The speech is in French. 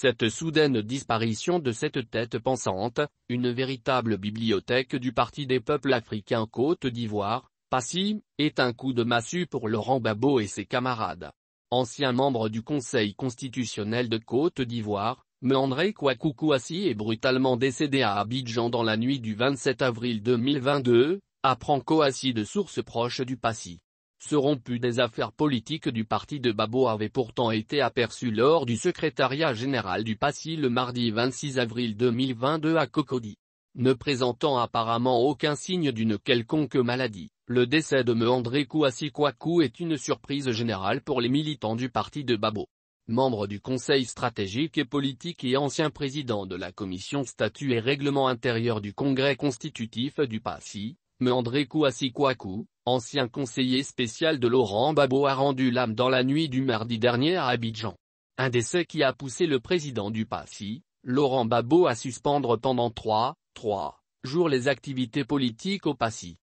Cette soudaine disparition de cette tête pensante, une véritable bibliothèque du Parti des peuples africains Côte d'Ivoire, Passy, est un coup de massue pour Laurent Babo et ses camarades. Ancien membre du Conseil constitutionnel de Côte d'Ivoire, Meandré Kouakou Kouassi est brutalement décédé à Abidjan dans la nuit du 27 avril 2022, apprend Kouassi de sources proches du Passy. Ce rompu des affaires politiques du parti de Babo avait pourtant été aperçu lors du secrétariat général du PASI le mardi 26 avril 2022 à Cocody. Ne présentant apparemment aucun signe d'une quelconque maladie, le décès de Meandré Kouassi est une surprise générale pour les militants du parti de Babo. Membre du Conseil stratégique et politique et ancien président de la commission statut et règlement intérieur du Congrès constitutif du PASI, Meandré Kouassikouakou, ancien conseiller spécial de Laurent Babo a rendu l'âme dans la nuit du mardi dernier à Abidjan. Un décès qui a poussé le président du PASI, Laurent Babo à suspendre pendant trois, trois, jours les activités politiques au PASI.